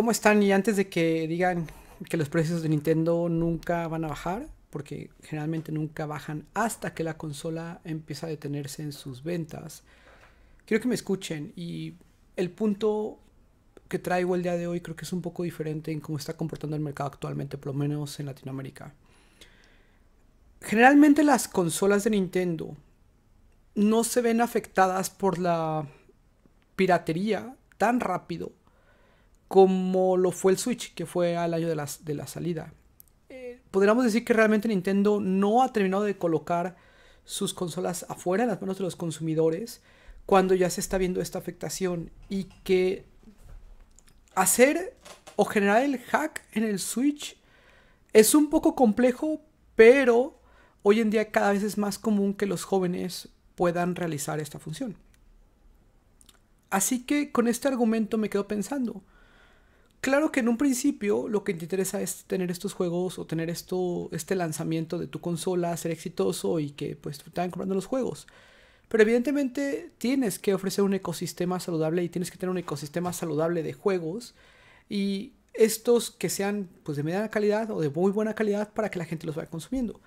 ¿Cómo están? Y antes de que digan que los precios de Nintendo nunca van a bajar, porque generalmente nunca bajan hasta que la consola empieza a detenerse en sus ventas, quiero que me escuchen y el punto que traigo el día de hoy creo que es un poco diferente en cómo está comportando el mercado actualmente, por lo menos en Latinoamérica. Generalmente las consolas de Nintendo no se ven afectadas por la piratería tan rápido como lo fue el Switch, que fue al año de la, salida. Eh, podríamos decir que realmente Nintendo no ha terminado de colocar sus consolas afuera, en las manos de los consumidores, cuando ya se está viendo esta afectación y que hacer o generar el hack en el Switch es un poco complejo, pero hoy en día cada vez es más común que los jóvenes puedan realizar esta función. Así que con este argumento me quedo pensando. Claro que en un principio lo que te interesa es tener estos juegos o tener esto, este lanzamiento de tu consola, ser exitoso y que pues te vayan comprando los juegos. Pero evidentemente tienes que ofrecer un ecosistema saludable y tienes que tener un ecosistema saludable de juegos y estos que sean pues de mediana calidad o de muy buena calidad para que la gente los vaya consumiendo.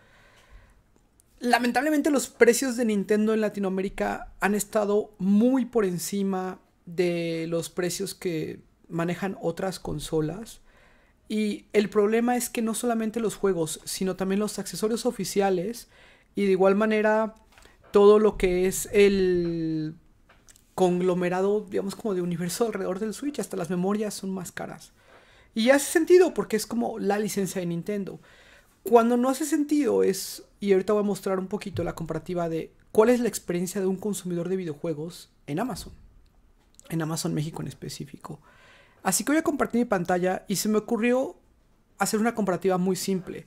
Lamentablemente los precios de Nintendo en Latinoamérica han estado muy por encima de los precios que manejan otras consolas. Y el problema es que no solamente los juegos, sino también los accesorios oficiales y de igual manera todo lo que es el conglomerado, digamos, como de universo alrededor del Switch, hasta las memorias son más caras. Y hace sentido porque es como la licencia de Nintendo. Cuando no hace sentido es, y ahorita voy a mostrar un poquito la comparativa de cuál es la experiencia de un consumidor de videojuegos en Amazon. En Amazon México en específico. Así que voy a compartir mi pantalla y se me ocurrió hacer una comparativa muy simple.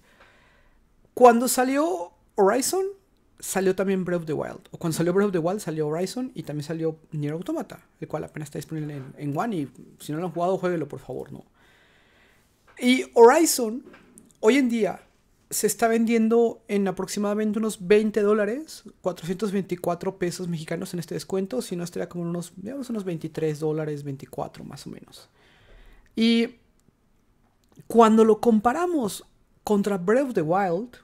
Cuando salió Horizon, salió también Breath of the Wild. O cuando salió Breath of the Wild, salió Horizon y también salió Nier Automata, el cual apenas está disponible en, One. Y si no lo han jugado, jueguelo, por favor, no. Y Horizon, hoy en día, se está vendiendo en aproximadamente unos 20 dólares, 424 pesos mexicanos en este descuento, si no estaría como unos, digamos, unos 23 dólares, 24 más o menos. Y cuando lo comparamos contra Breath of the Wild,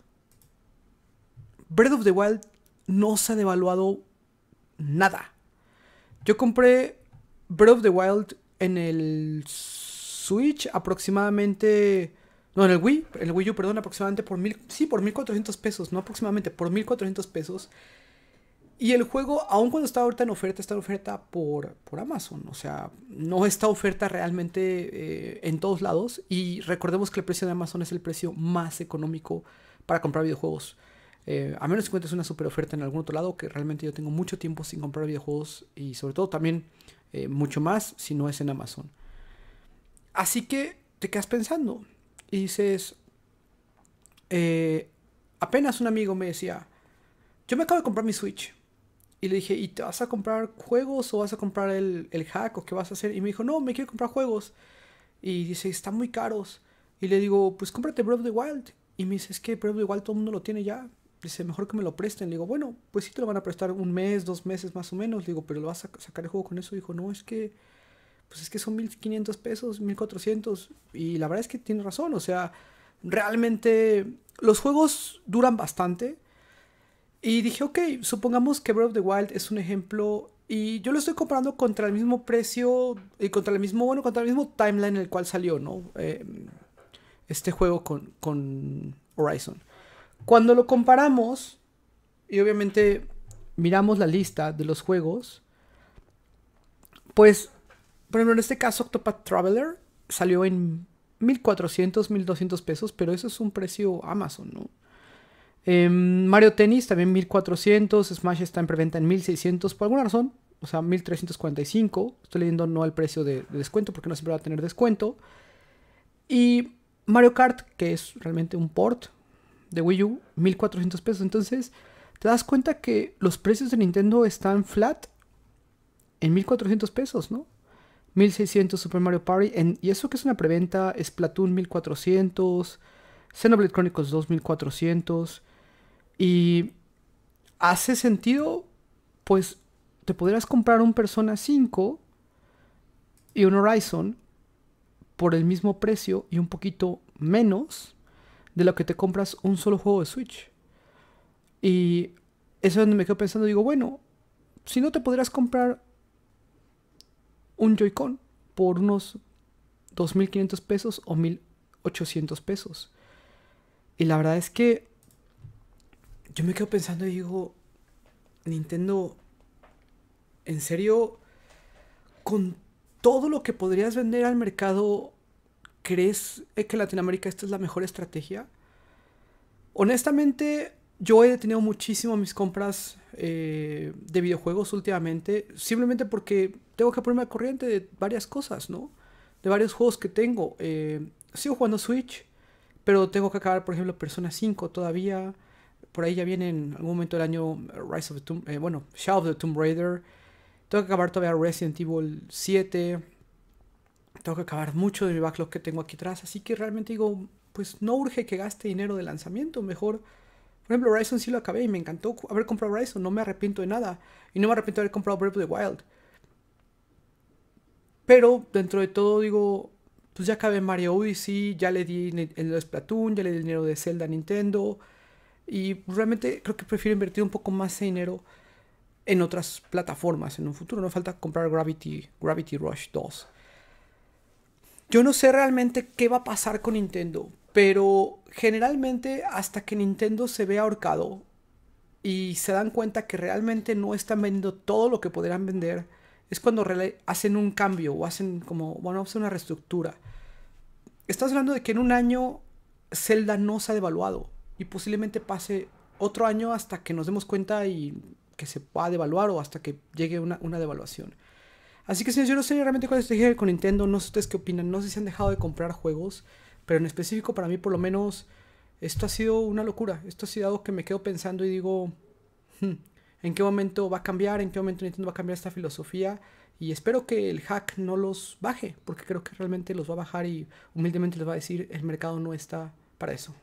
Breath of the Wild no se ha devaluado nada. Yo compré Breath of the Wild en el Switch aproximadamente. No, en el Wii, en el Wii U, perdón, aproximadamente por mil. Sí, por 1400 pesos, no aproximadamente, por 1400 pesos. Y el juego, aun cuando está ahorita en oferta, está en oferta por, Amazon. O sea, no está oferta realmente eh, en todos lados. Y recordemos que el precio de Amazon es el precio más económico para comprar videojuegos. Eh, a menos que encuentres una super oferta en algún otro lado, que realmente yo tengo mucho tiempo sin comprar videojuegos y sobre todo también eh, mucho más si no es en Amazon. Así que te quedas pensando y dices, apenas un amigo me decía, yo me acabo de comprar mi Switch y le dije, ¿y te vas a comprar juegos o vas a comprar el, hack o qué vas a hacer? Y me dijo, no, me quiero comprar juegos. Y dice, están muy caros. Y le digo, pues cómprate Breath of the Wild. Y me dice, es que Breath of the Wild todo el mundo lo tiene ya. Dice, mejor que me lo presten. Le digo, bueno, pues sí te lo van a prestar un mes, dos meses más o menos. Le digo, pero lo vas a sacar el juego con eso. Dijo, no, es que, pues es que son 1500 pesos, 1400. Y la verdad es que tiene razón. O sea, realmente los juegos duran bastante. Y dije, ok, supongamos que Breath of the Wild es un ejemplo y yo lo estoy comparando contra el mismo precio y contra el mismo, bueno, contra el mismo timeline en el cual salió, ¿no? Em, este juego con, con Horizon. Cuando lo comparamos, y obviamente miramos la lista de los juegos, pues, por ejemplo, en este caso Octopath Traveler salió en 1400, 1200 pesos, pero eso es un precio Amazon, ¿no? Em, Mario Tennis también 1400. Smash está en preventa en 1600. Por alguna razón, o sea, 1345. Estoy leyendo no al precio de, descuento porque no siempre va a tener descuento. Y Mario Kart, que es realmente un port de Wii U, 1400 pesos. Entonces, te das cuenta que los precios de Nintendo están flat en 1400 pesos, ¿no? 1600 Super Mario Party. y eso que es una preventa, es Platoon 1400, Xenoblade Chronicles 2400. Y hace sentido, pues te podrías comprar un Persona 5 y un Horizon por el mismo precio y un poquito menos de lo que te compras un solo juego de Switch. Y eso es donde me quedo pensando, digo, bueno, si no te podrías comprar un Joy-Con por unos 2.500 pesos o 1.800 pesos. Y la verdad es que yo me quedo pensando y digo, Nintendo, en serio, con todo lo que podrías vender al mercado, ¿crees que Latinoamérica esta es la mejor estrategia? Honestamente, yo he detenido muchísimo mis compras eh, de videojuegos últimamente, simplemente porque tengo que ponerme al corriente de varias cosas, ¿no? De varios juegos que tengo. Eh, sigo jugando Switch, pero tengo que acabar, por ejemplo, Persona 5 todavía por ahí ya viene en algún momento del año Rise of the Tomb, eh, bueno, Shadow of the Tomb Raider. Tengo que acabar todavía Resident Evil 7. Tengo que acabar mucho de mi backlog que tengo aquí atrás. Así que realmente digo, pues no urge que gaste dinero de lanzamiento. Mejor, por ejemplo, Horizon sí lo acabé y me encantó haber comprado Horizon. No me arrepiento de nada. Y no me arrepiento de haber comprado Breath of the Wild. Pero dentro de todo digo, pues ya acabé Mario Odyssey, ya le di en el Splatoon, ya le di el dinero de Zelda a Nintendo y realmente creo que prefiero invertir un poco más de dinero en otras plataformas en un futuro. No falta comprar Gravity, Gravity Rush 2. Yo no sé realmente qué va a pasar con Nintendo, pero generalmente hasta que Nintendo se ve ahorcado y se dan cuenta que realmente no están vendiendo todo lo que podrían vender, es cuando hacen un cambio o hacen como, bueno, hacen una reestructura. Estás hablando de que en un año Zelda no se ha devaluado y posiblemente pase otro año hasta que nos demos cuenta y que se pueda devaluar o hasta que llegue una, devaluación. Así que señores, yo no sé realmente cuál es con Nintendo, no sé ustedes qué opinan, no sé si han dejado de comprar juegos, pero en específico para mí por lo menos esto ha sido una locura, esto ha sido algo que me quedo pensando y digo, hmm, ¿en qué momento va a cambiar? ¿En qué momento Nintendo va a cambiar esta filosofía? Y espero que el hack no los baje, porque creo que realmente los va a bajar y humildemente les va a decir, el mercado no está para eso.